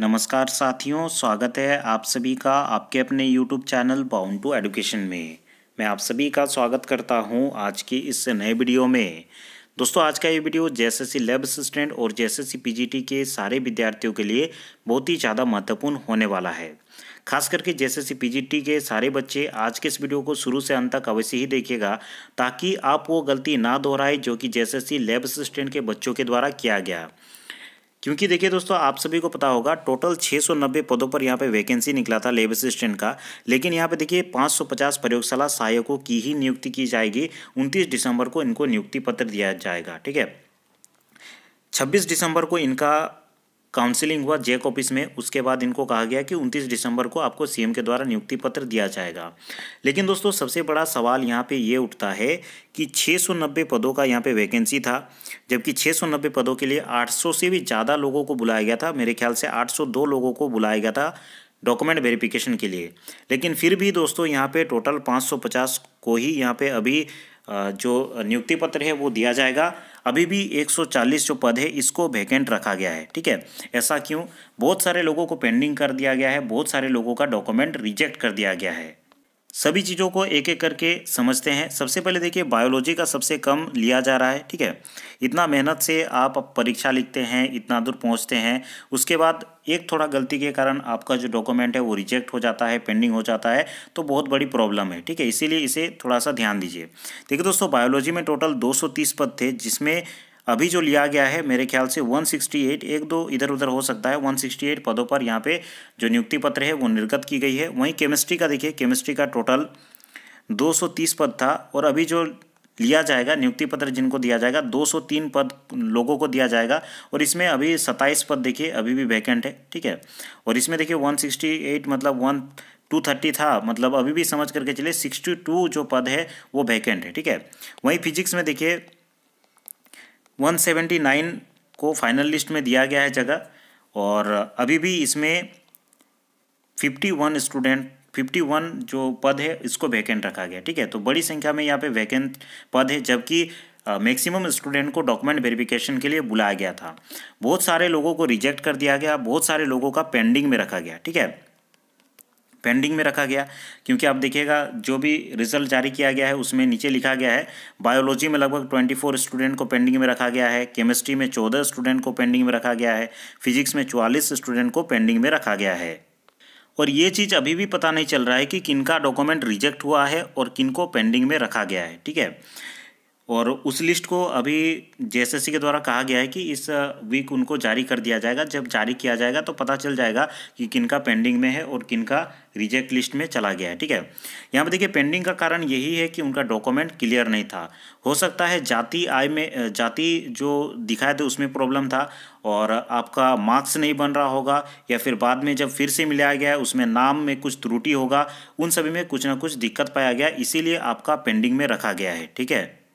नमस्कार साथियों स्वागत है आप सभी का आपके अपने YouTube channel bound to education में मैं आप सभी का स्वागत करता हूं आज की इस नए वीडियो में दोस्तों आज का ये वीडियो जैसे लैब असिस्टेंट और जैसे पीजीटी के सारे विद्यार्थियों के लिए बहुत ही ज़्यादा महत्वपूर्ण होने वाला है खास करके जैसे पीजीटी के सारे बच्चे आज के इस वीडियो को शुरू से अंत तक अवश्य ही देखिएगा ताकि आप वो गलती ना दोहराए जो कि जैसे लैब असिस्टेंट के बच्चों के द्वारा किया गया क्योंकि देखिए दोस्तों आप सभी को पता होगा टोटल 690 पदों पर यहाँ पे वैकेंसी निकला था लेब असिस्टेंट का लेकिन यहाँ पे देखिए 550 प्रयोगशाला सहायकों की ही नियुक्ति की जाएगी 29 दिसंबर को इनको नियुक्ति पत्र दिया जाएगा ठीक है 26 दिसंबर को इनका काउंसिलिंग हुआ जेक ऑफिस में उसके बाद इनको कहा गया कि 29 दिसंबर को आपको सीएम के द्वारा नियुक्ति पत्र दिया जाएगा लेकिन दोस्तों सबसे बड़ा सवाल यहाँ पे ये उठता है कि 690 पदों का यहाँ पे वैकेंसी था जबकि 690 पदों के लिए 800 से भी ज़्यादा लोगों को बुलाया गया था मेरे ख्याल से 802 लोगों को बुलाया गया था डॉक्यूमेंट वेरिफिकेशन के लिए लेकिन फिर भी दोस्तों यहाँ पे टोटल पाँच को ही यहाँ पे अभी जो नियुक्ति पत्र है वो दिया जाएगा अभी भी 140 जो पद है इसको वैकेंट रखा गया है ठीक है ऐसा क्यों बहुत सारे लोगों को पेंडिंग कर दिया गया है बहुत सारे लोगों का डॉक्यूमेंट रिजेक्ट कर दिया गया है सभी चीज़ों को एक एक करके समझते हैं सबसे पहले देखिए बायोलॉजी का सबसे कम लिया जा रहा है ठीक है इतना मेहनत से आप परीक्षा लिखते हैं इतना दूर पहुंचते हैं उसके बाद एक थोड़ा गलती के कारण आपका जो डॉक्यूमेंट है वो रिजेक्ट हो जाता है पेंडिंग हो जाता है तो बहुत बड़ी प्रॉब्लम है ठीक है इसीलिए इसे थोड़ा सा ध्यान दीजिए देखिए दोस्तों बायोलॉजी में टोटल दो पद थे जिसमें अभी जो लिया गया है मेरे ख्याल से 168 एक दो इधर उधर हो सकता है 168 पदों पर यहाँ पे जो नियुक्ति पत्र है वो निर्गत की गई है वहीं केमिस्ट्री का देखिए केमिस्ट्री का टोटल 230 पद था और अभी जो लिया जाएगा नियुक्ति पत्र जिनको दिया जाएगा 203 पद लोगों को दिया जाएगा और इसमें अभी 27 पद देखिए अभी भी वैकेंट है ठीक है और इसमें देखिए 168 मतलब वन टू थर्टी था मतलब अभी भी समझ करके चले सिक्सटी टू जो पद है वो वैकेंट है ठीक है वहीं फिजिक्स में देखिए 179 को फाइनल लिस्ट में दिया गया है जगह और अभी भी इसमें 51 स्टूडेंट 51 जो पद है इसको वैकेंट रखा गया ठीक है तो बड़ी संख्या में यहाँ पे वैकेंट पद है जबकि मैक्सिमम स्टूडेंट को डॉक्यूमेंट वेरिफिकेशन के लिए बुलाया गया था बहुत सारे लोगों को रिजेक्ट कर दिया गया बहुत सारे लोगों का पेंडिंग में रखा गया ठीक है पेंडिंग में रखा गया क्योंकि आप देखिएगा जो भी रिजल्ट जारी किया गया है उसमें नीचे लिखा गया है बायोलॉजी में लगभग ट्वेंटी फोर स्टूडेंट को पेंडिंग में रखा गया है केमिस्ट्री में चौदह स्टूडेंट को पेंडिंग में रखा गया है फिजिक्स में चौवालीस स्टूडेंट को पेंडिंग में रखा गया है और ये चीज़ अभी भी पता नहीं चल रहा है कि किनका डॉक्यूमेंट रिजेक्ट हुआ है और किनको पेंडिंग में रखा गया है ठीक है और उस लिस्ट को अभी जेएसएससी के द्वारा कहा गया है कि इस वीक उनको जारी कर दिया जाएगा जब जारी किया जाएगा तो पता चल जाएगा कि किनका पेंडिंग में है और किनका रिजेक्ट लिस्ट में चला गया है ठीक है यहाँ पर देखिए पेंडिंग का कारण यही है कि उनका डॉक्यूमेंट क्लियर नहीं था हो सकता है जाति आय में जाति जो दिखाए थे उसमें प्रॉब्लम था और आपका मार्क्स नहीं बन रहा होगा या फिर बाद में जब फिर से मिलाया गया उसमें नाम में कुछ त्रुटि होगा उन सभी में कुछ ना कुछ दिक्कत पाया गया इसीलिए आपका पेंडिंग में रखा गया है ठीक है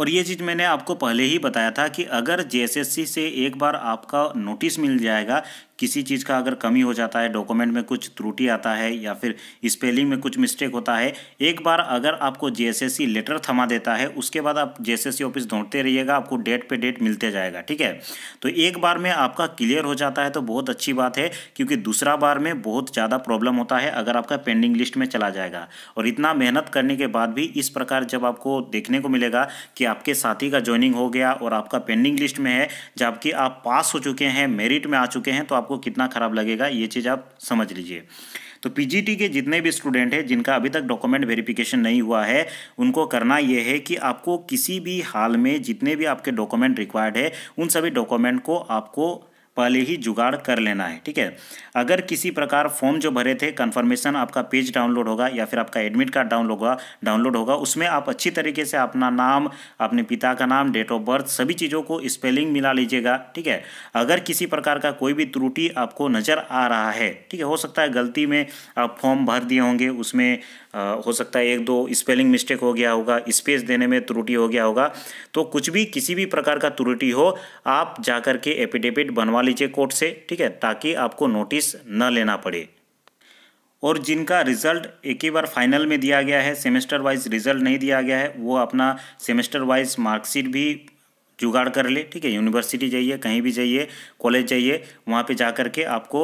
और ये चीज़ मैंने आपको पहले ही बताया था कि अगर जेएसएससी से एक बार आपका नोटिस मिल जाएगा किसी चीज़ का अगर कमी हो जाता है डॉक्यूमेंट में कुछ त्रुटि आता है या फिर स्पेलिंग में कुछ मिस्टेक होता है एक बार अगर आपको जेएसएससी लेटर थमा देता है उसके बाद आप जेएसएससी ऑफिस ढूंढते रहिएगा आपको डेट पे डेट मिलते जाएगा ठीक है तो एक बार में आपका क्लियर हो जाता है तो बहुत अच्छी बात है क्योंकि दूसरा बार में बहुत ज़्यादा प्रॉब्लम होता है अगर आपका पेंडिंग लिस्ट में चला जाएगा और इतना मेहनत करने के बाद भी इस प्रकार जब आपको देखने को मिलेगा कि आपके साथी का ज्वाइनिंग हो गया और आपका पेंडिंग लिस्ट में है जबकि आप पास हो चुके हैं मेरिट में आ चुके हैं तो आपको आपको कितना ख़राब लगेगा ये चीज़ आप समझ लीजिए तो पीजीटी के जितने भी स्टूडेंट हैं जिनका अभी तक डॉक्यूमेंट वेरिफिकेशन नहीं हुआ है उनको करना यह है कि आपको किसी भी हाल में जितने भी आपके डॉक्यूमेंट रिक्वायर्ड है उन सभी डॉक्यूमेंट को आपको पहले ही जुगाड़ कर लेना है ठीक है अगर किसी प्रकार फॉर्म जो भरे थे कन्फर्मेशन आपका पेज डाउनलोड होगा या फिर आपका एडमिट कार्ड डाउनलोड होगा डाउनलोड होगा उसमें आप अच्छी तरीके से अपना नाम अपने पिता का नाम डेट ऑफ बर्थ सभी चीज़ों को स्पेलिंग मिला लीजिएगा ठीक है अगर किसी प्रकार का कोई भी त्रुटि आपको नज़र आ रहा है ठीक है हो सकता है गलती में आप फॉर्म भर दिए होंगे उसमें आ, हो सकता है एक दो स्पेलिंग मिस्टेक हो गया होगा स्पेस देने में त्रुटि हो गया होगा तो कुछ भी किसी भी प्रकार का त्रुटि हो आप जा के एफिडेविट बनवा बनवा लीजिए कोर्ट से ठीक है ताकि आपको नोटिस न लेना पड़े और जिनका रिजल्ट एक ही बार फाइनल में दिया गया है सेमेस्टर वाइज रिजल्ट नहीं दिया गया है वो अपना सेमेस्टर वाइज मार्कशीट भी जुगाड़ कर ले ठीक है यूनिवर्सिटी जाइए कहीं भी जाइए कॉलेज जाइए वहाँ पे जा करके के आपको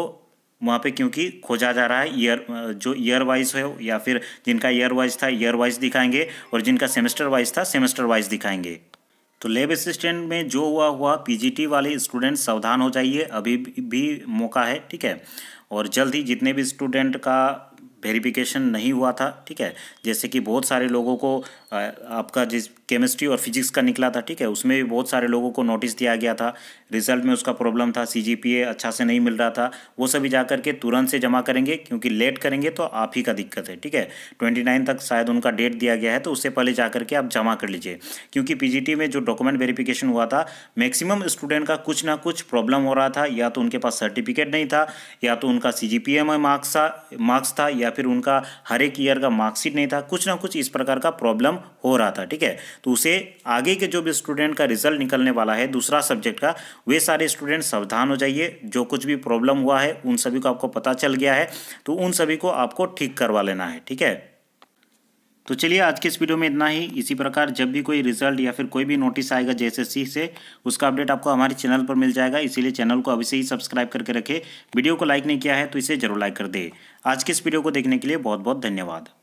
वहाँ पे क्योंकि खोजा जा रहा है ईयर जो ईयर वाइज है या फिर जिनका ईयर वाइज था ईयर वाइज दिखाएंगे और जिनका सेमेस्टर वाइज था सेमेस्टर वाइज दिखाएंगे तो लेब असिस्टेंट में जो हुआ हुआ पीजीटी वाले स्टूडेंट सावधान हो जाइए अभी भी मौका है ठीक है और जल्द ही जितने भी स्टूडेंट का वेरिफिकेशन नहीं हुआ था ठीक है जैसे कि बहुत सारे लोगों को आपका जिस केमिस्ट्री और फिजिक्स का निकला था ठीक है उसमें भी बहुत सारे लोगों को नोटिस दिया गया था रिजल्ट में उसका प्रॉब्लम था सी अच्छा से नहीं मिल रहा था वो सभी जा करके तुरंत से जमा करेंगे क्योंकि लेट करेंगे तो आप ही का दिक्कत है ठीक है ट्वेंटी नाइन तक शायद उनका डेट दिया गया है तो उससे पहले जा करके आप जमा कर लीजिए क्योंकि टी में जो डॉक्यूमेंट वेरिफिकेशन हुआ था मैक्सिमम स्टूडेंट का कुछ ना कुछ प्रॉब्लम हो रहा था या तो उनके पास सर्टिफिकेट नहीं था या तो उनका सी जी में मार्क्स था मार्क्स था या फिर उनका हर एक ईयर का मार्क्सशीट नहीं था कुछ ना कुछ इस प्रकार का प्रॉब्लम हो रहा था ठीक है तो उसे आगे के जो भी स्टूडेंट का रिजल्ट निकलने वाला है दूसरा सब्जेक्ट का वे सारे स्टूडेंट सावधान हो जाइए जो कुछ भी प्रॉब्लम हुआ है उन सभी को आपको पता चल गया है तो उन सभी को आपको ठीक करवा लेना है ठीक है तो चलिए आज के इस वीडियो में इतना ही इसी प्रकार जब भी कोई रिजल्ट या फिर कोई भी नोटिस आएगा जेएसएससी से उसका अपडेट आपको हमारे चैनल पर मिल जाएगा इसीलिए चैनल को अभी से ही सब्सक्राइब करके रखें वीडियो को लाइक नहीं किया है तो इसे जरूर लाइक कर दे आज के इस वीडियो को देखने के लिए बहुत बहुत धन्यवाद